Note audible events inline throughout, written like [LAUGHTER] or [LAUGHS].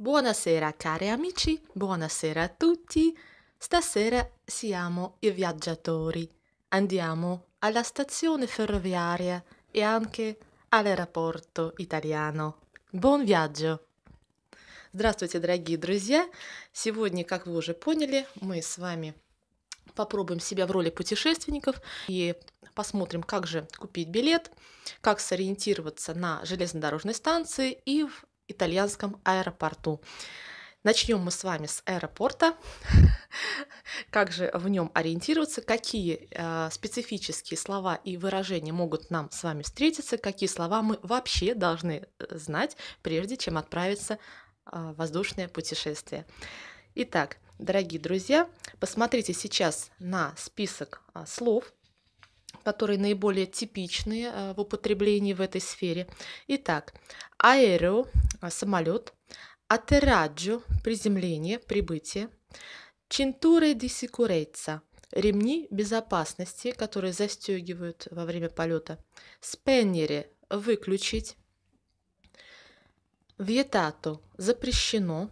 Buonasera cari amici, buonasera a tutti. Stasera siamo i viaggiatori. Andiamo alla stazione ferroviaria e anche all'aeroporto italiano. Buon viaggio! Здравствуйте, дорогие друзья! Сегодня, как вы уже поняли, мы с вами попробуем себя в роли путешественников и посмотрим, как же купить билет, как сориентироваться на железнодорожной станции и в итальянском аэропорту. Начнем мы с вами с аэропорта. [LAUGHS] Как же в нем ориентироваться, какие э, специфические слова и выражения могут нам с вами встретиться, какие слова мы вообще должны э, знать, прежде чем отправиться э, в воздушное путешествие. Итак, дорогие друзья, посмотрите сейчас на список э, слов, которые наиболее типичные в употреблении в этой сфере. Итак, аэро а, самолет, аттерраджо, приземление, прибытие, чинтуры де сикурейца, ремни безопасности, которые застегивают во время полета, спеннере, выключить, вьетату запрещено.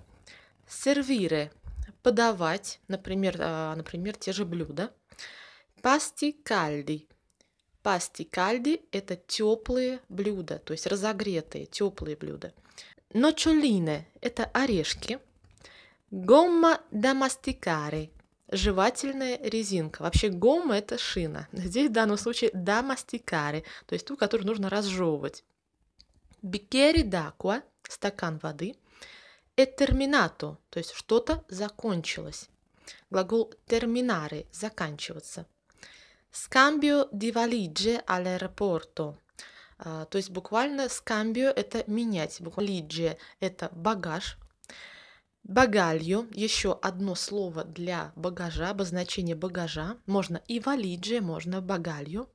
Сервире – подавать, например, а, например, те же блюда. Пасти кальди. Пасти кальди – это теплые блюда, то есть разогретые, теплые блюда. Ночулине – это орешки. Гомма да жевательная резинка. Вообще гомма – это шина. [LAUGHS] Здесь в данном случае да то есть ту, которую нужно разжевывать. Бикери дакуа – стакан воды. Этерминато – то есть что-то закончилось. Глагол терминары – заканчиваться. Скамбио ди валидже аль аэропорто а, то есть буквально скамбио – это менять, буквально лиджия – это багаж, Багалью – еще одно слово для багажа, обозначение багажа. Можно и валидже, можно багалью.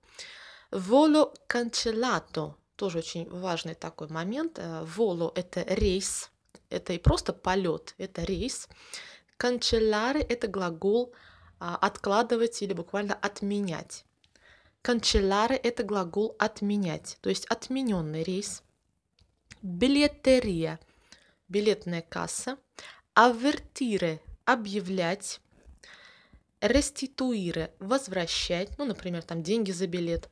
Воло канчелато – тоже очень важный такой момент. Э, воло – это рейс, это и просто полет, это рейс. Канчелары – это глагол а, откладывать или буквально отменять. Канчеллары – это глагол «отменять», то есть отмененный рейс. Билетерия – билетная касса. Авертире – объявлять. Реституире – возвращать, ну, например, там деньги за билет.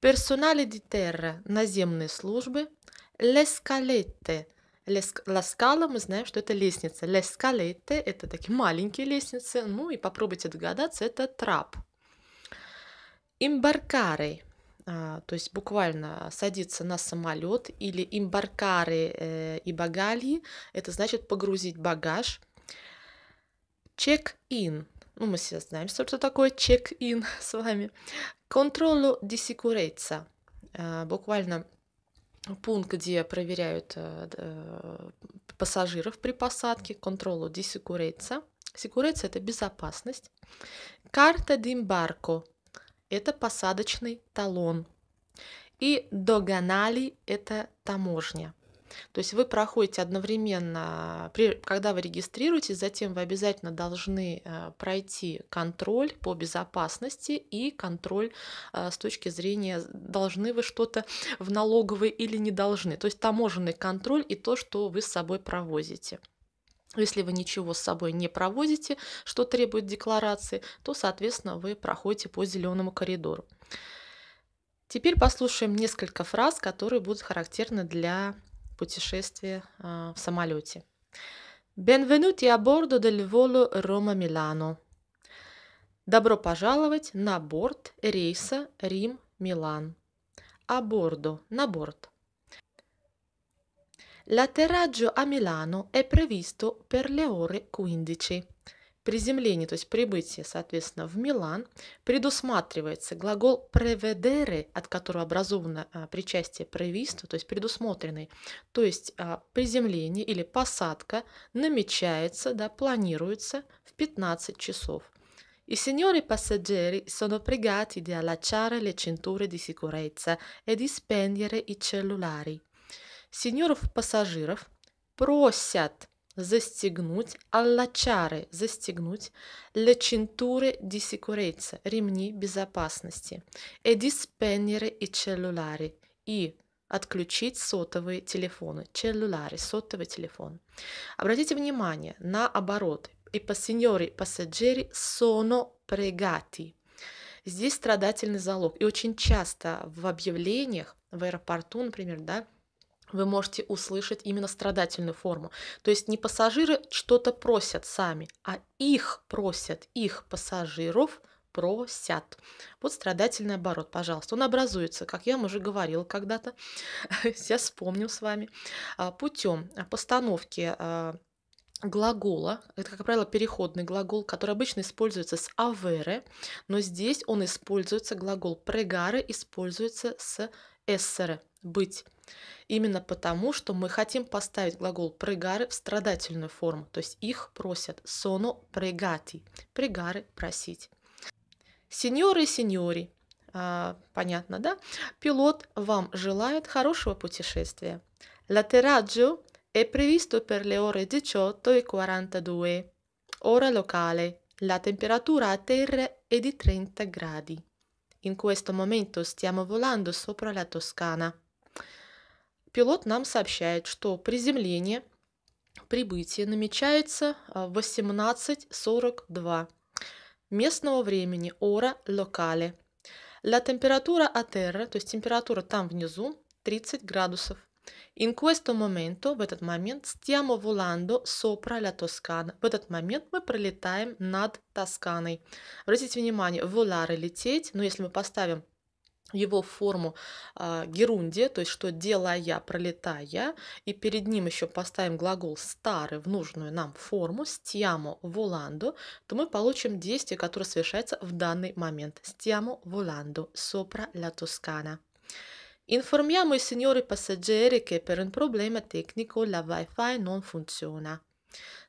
Персонале ди терра – наземные службы. Лескалетте – ласкала, мы знаем, что это лестница. лескалете это такие маленькие лестницы. Ну и попробуйте догадаться, это трап – Имбаркары, а, то есть буквально садиться на самолет или имбаркары э, и багальи, это значит погрузить багаж. Чек-ин, ну мы все знаем, что это такое чек-ин [LAUGHS] с вами. Контролю di э, буквально пункт, где проверяют э, пассажиров при посадке, контролю di Секурейца это безопасность. Карта d'imbarco – это посадочный талон. И доганали – это таможня. То есть вы проходите одновременно, когда вы регистрируетесь, затем вы обязательно должны э, пройти контроль по безопасности и контроль э, с точки зрения, должны вы что-то в налоговой или не должны. То есть таможенный контроль и то, что вы с собой провозите. Ну, если вы ничего с собой не проводите, что требует декларации, то, соответственно, вы проходите по зеленому коридору. Теперь послушаем несколько фраз, которые будут характерны для путешествия а, в самолете. Benvenuti a bordo del volo Roma-Milano. Добро пожаловать на борт рейса Рим-Милан. A «А bordo, на борт. L'atterraggio a Milano è previsto per le ore 15. Приземление, то есть прибытие, соответственно, в Милан предусматривается глагол «prevedere», от которого образовано а, причастие «previsto», то есть «предусмотренный». То есть а, приземление или посадка намечается, да, планируется в 15 часов. I signori passeggeri sono pregati di allacciare le cinture di sicurezza e di spegnere i cellulari сеньоров-пассажиров просят застегнуть, аллачары застегнуть, le cinture di ремни безопасности, e диспеннеры и целлюляры, и отключить сотовые телефоны, целлюляры, сотовый телефон. Обратите внимание на обороты. И пассеньоры, и пассажиры sono pregati. Здесь страдательный залог. И очень часто в объявлениях, в аэропорту, например, да, вы можете услышать именно страдательную форму. То есть не пассажиры что-то просят сами, а их просят, их пассажиров просят. Вот страдательный оборот, пожалуйста. Он образуется, как я вам уже говорила когда-то, сейчас [LAUGHS] вспомню с вами, а, путем постановки а, глагола, это, как правило, переходный глагол, который обычно используется с авере, но здесь он используется, глагол прегары используется с эссере, быть. Именно потому, что мы хотим поставить глагол прегары в страдательную форму, то есть их просят соно прегати, прегары просить. Сеньоры и сеньори, а, понятно, да? Пилот вам желает хорошего путешествия. L'atterraggio è previsto per le ore 18.42, e ora locale. La temperatura a terra è di 30 gradi. In questo momento stiamo volando sopra la Toscana. Пилот нам сообщает, что приземление, прибытие намечается а, в 18.42 местного времени ора локале. La temperatura a terra, то есть температура там внизу, 30 градусов. In questo momento, в этот момент, stiamo volando sopra la Toscana. В этот момент мы пролетаем над Тосканой. Обратите внимание, volare – лететь, но если мы поставим его форму э, а, герунде, то есть что делая, пролетая, и перед ним еще поставим глагол старый в нужную нам форму, stiamo volando, то мы получим действие, которое совершается в данный момент. Stiamo volando sopra la Toscana. Informiamo i signori passeggeri che per un problema tecnico la Wi-Fi non funziona.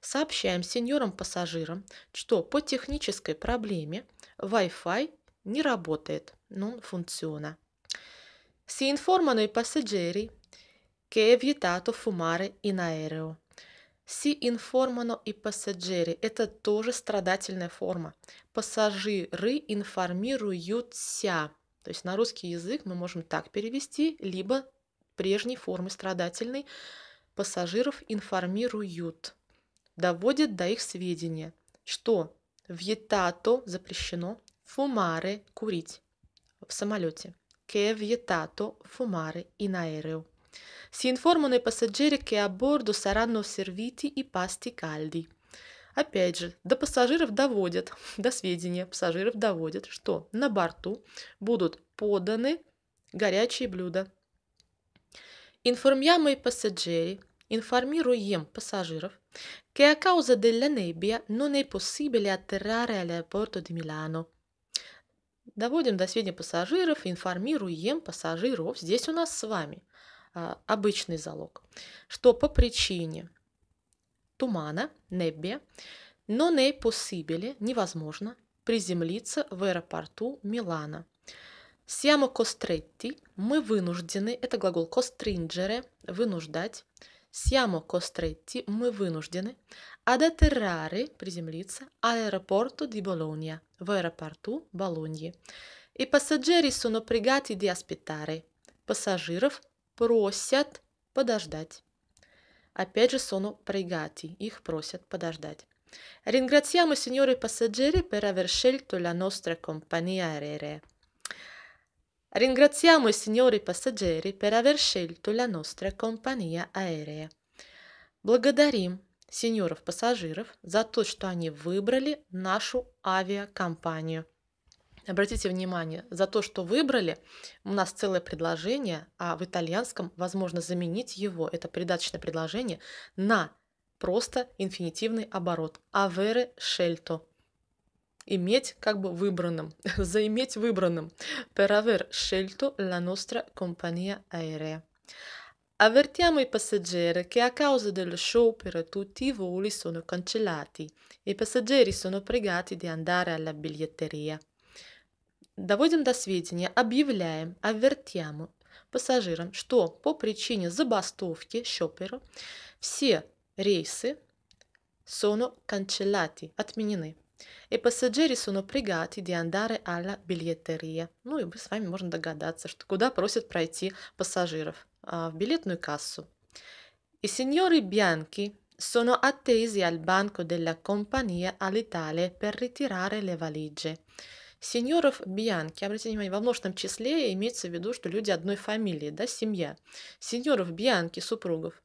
Сообщаем сеньорам-пассажирам, что по технической проблеме Wi-Fi не работает non funziona. Si informano i passeggeri che è vietato fumare in aereo. Si informano и пассажиры. Это тоже страдательная форма. Пассажиры информируются. То есть на русский язык мы можем так перевести, либо прежней формы страдательной пассажиров информируют, доводят до их сведения, что вьетато запрещено, фумаре – курить, в самолете. Che è vietato fumare in aereo. Si informano i passeggeri che a bordo saranno serviti и пасти caldi. Опять же, до пассажиров доводят, до сведения пассажиров доводят, что на борту будут поданы горячие блюда. Informiamo i passeggeri, informirujem пассажиров, che a causa della nebbia non è possibile atterrare all'aeroporto di Milano – Доводим до сведения пассажиров, информируем пассажиров. Здесь у нас с вами а, обычный залог, что по причине тумана, небе, но не possible, невозможно, приземлиться в аэропорту Милана. Siamo costretti, мы вынуждены, это глагол costringere, вынуждать, Siamo costretti, мы вынуждены, ad atterrare, приземлиться, all'aeroporto di Bologna, в аэропорту Болоньи. I passeggeri sono pregati di aspettare. Пассажиров просят подождать. Опять же, sono pregati, их просят подождать. Ringraziamo i signori passeggeri per aver scelto la nostra compagnia aerea. Ringraziamo i signori passeggeri per aver scelto la nostra compagnia aerea. Благодарим сеньоров-пассажиров за то, что они выбрали нашу авиакомпанию. Обратите внимание, за то, что выбрали, у нас целое предложение, а в итальянском возможно заменить его, это придаточное предложение, на просто инфинитивный оборот. avere scelto иметь как бы выбранным, заиметь выбранным. Per aver scelto la nostra compagnia aerea. Avvertiamo i passeggeri che a causa dello sciopero tutti i voli sono cancellati. I passeggeri sono pregati di andare alla biglietteria. Доводим до сведения, объявляем, avvertiamo пассажирам, что по причине забастовки шопера все рейсы sono cancellati, отменены. И пассажиры соно пригати ди андары алла билетерия. Ну и мы с вами можно догадаться, что куда просят пройти пассажиров. А, в билетную кассу. И сеньоры Бьянки sono attesi al banco della compagnia all'Italia per ritirare le valigie. Сеньоров Бьянки, обратите внимание, во множественном числе имеется в виду, что люди одной фамилии, да, семья. Сеньоров Бьянки, супругов.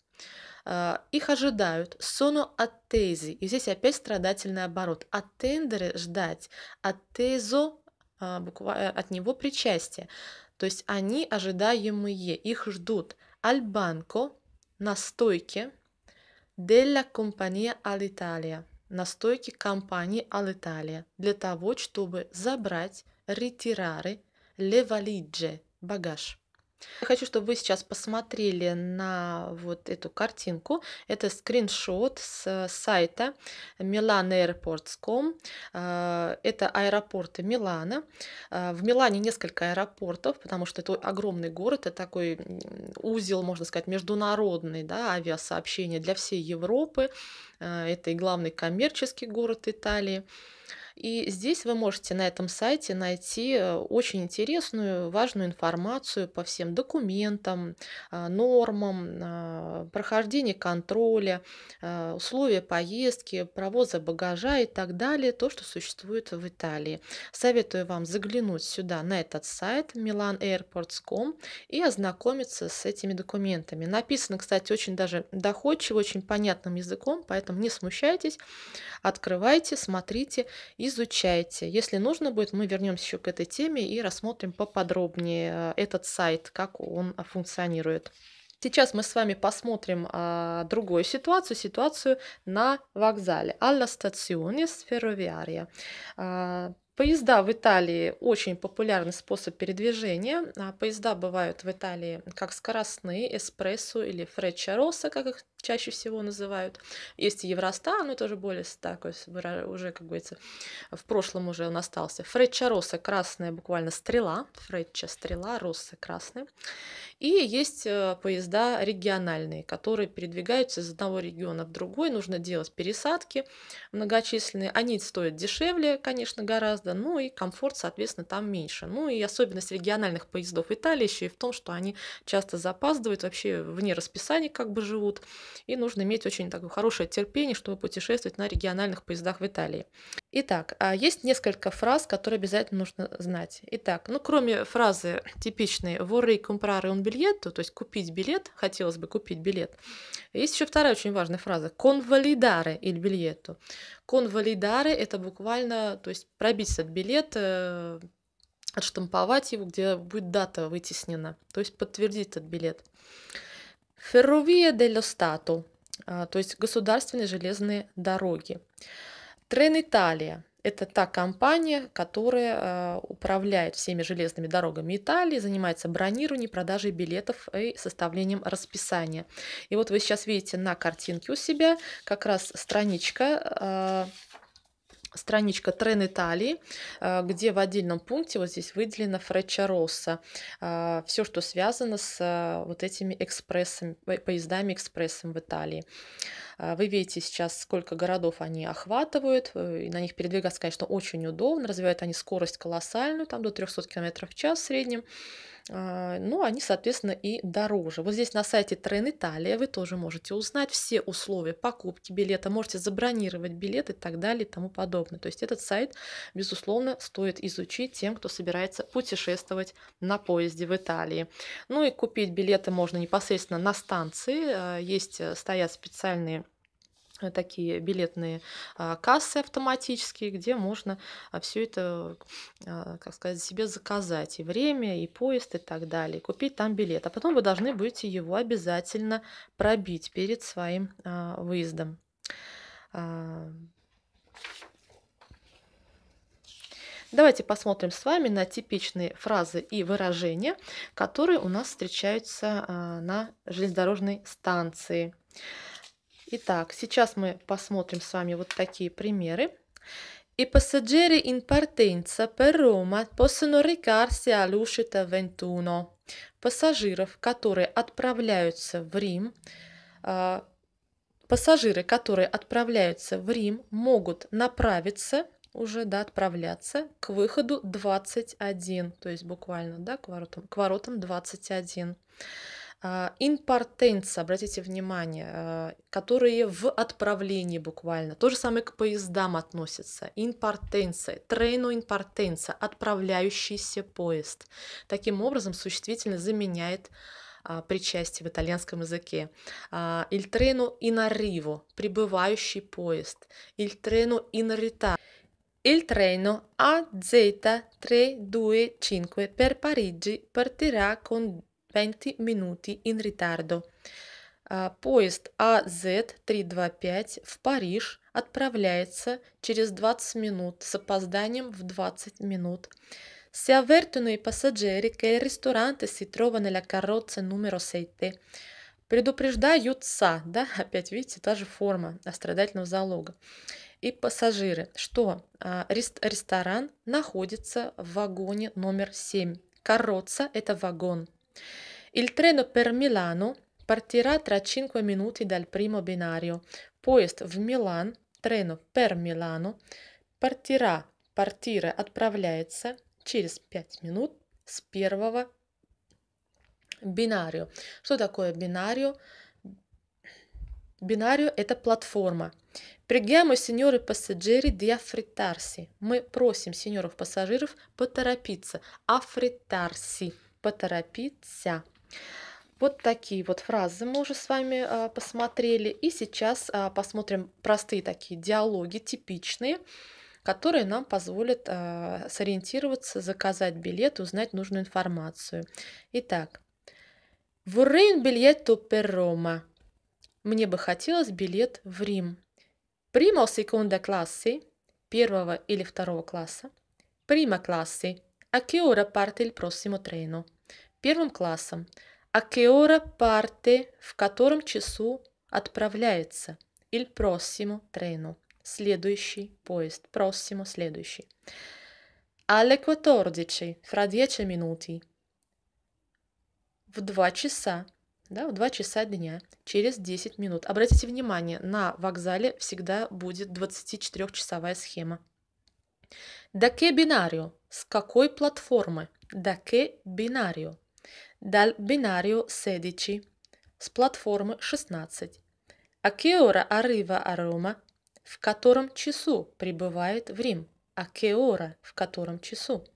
А, их ожидают сону аттези, и здесь опять страдательный оборот. От ждать, от тезо а, э, от него причастие. То есть они ожидаемые, их ждут. Альбанко на стойке della compagnia Alitalia, на стойке компании Alitalia, для того, чтобы забрать ретирары le valigie, багаж. Я хочу, чтобы вы сейчас посмотрели на вот эту картинку. Это скриншот с сайта milanairports.com. Э, это аэропорты Милана. Э, в Милане несколько аэропортов, потому что это огромный город, это такой узел, можно сказать, международный да, авиасообщение для всей Европы. Э, это и главный коммерческий город Италии. И здесь вы можете на этом сайте найти э, очень интересную, важную информацию по всем документам, а, нормам, а, прохождению контроля, а, условия поездки, провоза багажа и так далее, то, что существует в Италии. Советую вам заглянуть сюда на этот сайт milanairports.com и ознакомиться с этими документами. Написано, кстати, очень даже доходчиво, очень понятным языком, поэтому не смущайтесь, открывайте, смотрите изучайте. Если нужно будет, мы вернемся еще к этой теме и рассмотрим поподробнее э, этот сайт, как он а, функционирует. Сейчас мы с вами посмотрим а, другую ситуацию, ситуацию на вокзале. Alla stazione ferroviaria. А, поезда в Италии очень популярный способ передвижения. А, поезда бывают в Италии как скоростные, эспрессо или фречароса, как их чаще всего называют. Есть Евростар, но это уже более такой, уже, как говорится, в прошлом уже он остался. Фреча Росса красная, буквально стрела. Фредча стрела, Росса красный. И есть э, поезда региональные, которые передвигаются из одного региона в другой. Нужно делать пересадки многочисленные. Они стоят дешевле, конечно, гораздо, ну и комфорт, соответственно, там меньше. Ну и особенность региональных поездов Италии еще и в том, что они часто запаздывают, вообще вне расписания как бы живут и нужно иметь очень такое хорошее терпение, чтобы путешествовать на региональных поездах в Италии. Итак, а есть несколько фраз, которые обязательно нужно знать. Итак, ну кроме фразы типичной «vorrei comprare un biglietto», то есть «купить билет», хотелось бы купить билет, есть еще вторая очень важная фраза «convalidare il билету". «Convalidare» — это буквально, то есть пробить этот билет, отштамповать его, где будет дата вытеснена, то есть подтвердить этот билет. Ферровия dello Stato, а, то есть государственные железные дороги. Трен Италия – это та компания, которая а, управляет всеми железными дорогами Италии, занимается бронированием, продажей билетов и составлением расписания. И вот вы сейчас видите на картинке у себя как раз страничка а, страничка «Трен Италии», э, где в отдельном пункте вот здесь выделено Фречароса. Э, Все, что связано с э, вот этими экспрессами, поездами экспрессом в Италии. Вы видите сейчас, сколько городов они охватывают, и на них передвигаться, конечно, очень удобно. Развивают они скорость колоссальную, там до 300 км в час в среднем. А, ну, они, соответственно, и дороже. Вот здесь на сайте Train Italia вы тоже можете узнать все условия покупки билета, можете забронировать билет и так далее и тому подобное. То есть этот сайт, безусловно, стоит изучить тем, кто собирается путешествовать на поезде в Италии. Ну и купить билеты можно непосредственно на станции. А, есть э, стоят специальные Э, такие билетные а, кассы автоматические, где можно а, все это, а, как сказать, себе заказать. И время, и поезд, и так далее. Купить там билет. А потом вы должны будете его обязательно пробить перед своим выездом. Давайте посмотрим с вами на типичные фразы и выражения, которые у нас встречаются на железнодорожной станции. Итак, сейчас мы посмотрим с вами вот такие примеры. И пассажиры in partenza per Roma possono recarsi all'uscita 21. Пассажиров, которые отправляются в Рим, а, пассажиры, которые отправляются в Рим, могут направиться уже да, отправляться к выходу 21, то есть буквально да, к, воротам, к воротам 21. А, импортенцы, обратите внимание, а, которые в отправлении буквально. То же самое к поездам относится. Импортенцы, трейну импортенца, отправляющийся поезд. Таким образом, существительно заменяет а, причастие в итальянском языке. Il treno in arrivo, прибывающий поезд. Il treno in ritardo. Il treno AZ325 per Parigi partirà con 20 minuti in ritardo. А, поезд АЗ-325 в Париж отправляется через 20 минут с опозданием в 20 минут. Si avvertono i passeggeri che il ristorante si trova nella carrozza numero 7. Предупреждаются, да, [LAUGHS] опять видите, та же форма страдательного залога. И пассажиры, что а, ресторан находится в вагоне номер 7. Карроца – это вагон. Il treno per Milano partirà tra 5 minuti dal primo binario. Поезд в Милан, трено per Milano, партира, partire отправляется через 5 минут с первого бинарио. Что такое бинарио? Бинарио – это платформа. Прегямо, сеньоры пассажиры, диафритарси. Мы просим сеньоров пассажиров поторопиться. Афритарси – поторопиться. Вот такие вот фразы мы уже с вами э, посмотрели. И сейчас э, посмотрим простые такие диалоги, типичные, которые нам позволят э, сориентироваться, заказать билет, узнать нужную информацию. Итак, в un biglietto per Roma». Мне бы хотелось билет в Рим. «Primo o seconda classe» – первого или второго класса. «Prima classe» – «A che ora parte il prossimo treno?» – первым классом. А кеора парте, в котором часу отправляется? Иль просимо трену. Следующий поезд. Просимо следующий. Alle 14, fra 10 minuti. В два часа, да, в два часа дня, через 10 минут. Обратите внимание, на вокзале всегда будет 24-часовая схема. Да ке бинарио? С какой платформы? Да ке бинарио? dal binario 16 с платформы 16. А Акеора arriva a Roma, в котором часу прибывает в Рим. А Акеора, e в котором часу.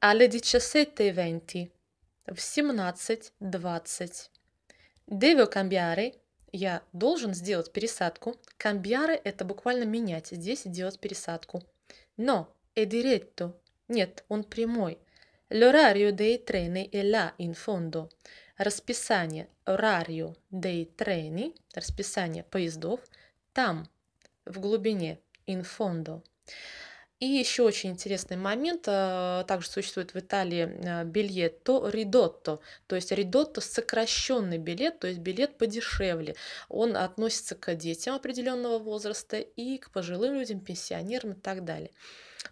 Alle 17.20, в 17.20. Devo cambiare, я должен сделать пересадку. Cambiare – это буквально менять, здесь делать пересадку. Но, è diretto, нет, он прямой – L'orario dei treni è là in fondo. Расписание, orario dei treni, расписание поездов, там, в глубине, in fondo. И еще очень интересный момент, э, также существует в Италии э, билет то ридотто, то есть ридотто сокращенный билет, то есть билет подешевле. Он относится к детям определенного возраста и к пожилым людям, пенсионерам и так далее.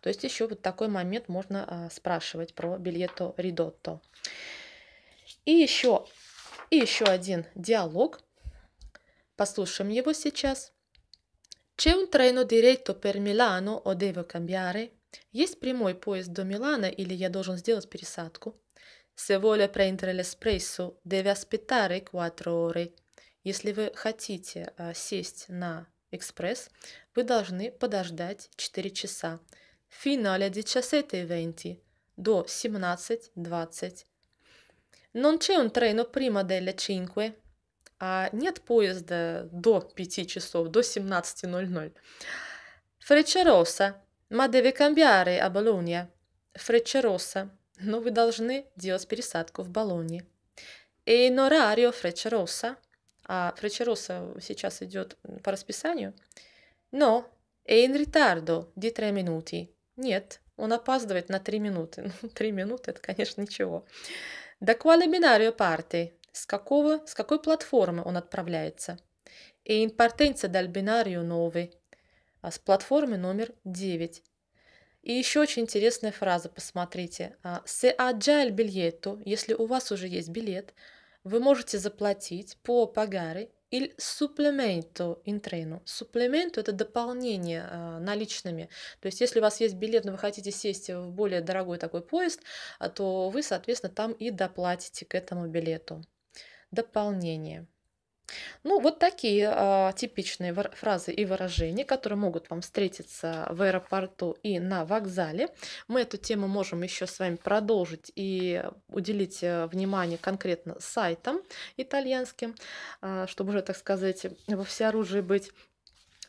То есть еще вот такой момент можно э, спрашивать про билетто ридотто. И еще, и еще один диалог. Послушаем его сейчас. C'è un treno diretto per Milano o devo cambiare? Есть прямой поезд до Милана или я должен сделать пересадку? Se vuole prendere l'espresso, deve aspettare quattro ore. Если вы хотите сесть на экспресс, вы должны подождать 4 часа. Fino alle 17.20, до 17.20. Non c'è un treno prima delle 5 а нет поезда до 5 часов, до 17.00. Фречероса. Ма деве камбиаре а Болонья. Фречероса. Но вы должны делать пересадку в Болонье. И норарио фречероса. А фречероса сейчас идет по расписанию. Но эйн ритардо ди три минуты. Нет, он опаздывает на три минуты. [LAUGHS] Ну, 3 минуты это, конечно, ничего. Да quale binario parte? с, какого, с какой платформы он отправляется. E importanza dal новый, а с платформы номер 9. И еще очень интересная фраза, посмотрите. се а, ha билету, если у вас уже есть билет, вы можете заплатить по пагары или supplemento интрену. Supplemento – это дополнение а, наличными. То есть, если у вас есть билет, но вы хотите сесть в более дорогой такой поезд, а, то вы, соответственно, там и доплатите к этому билету дополнение. Ну, вот такие а, типичные фразы и выражения, которые могут вам встретиться в аэропорту и на вокзале. Мы эту тему можем еще с вами продолжить и уделить э, внимание конкретно сайтам итальянским, а, чтобы уже, так сказать, во всеоружии быть.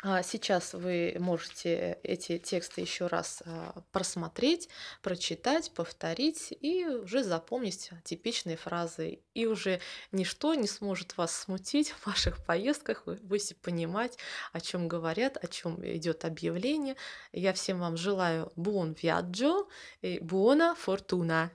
А сейчас вы можете эти тексты еще раз а, просмотреть, прочитать, повторить и уже запомнить типичные фразы. И уже ничто не сможет вас смутить в ваших поездках. Вы будете понимать, о чем говорят, о чем идет объявление. Я всем вам желаю buon viaggio и buona fortuna.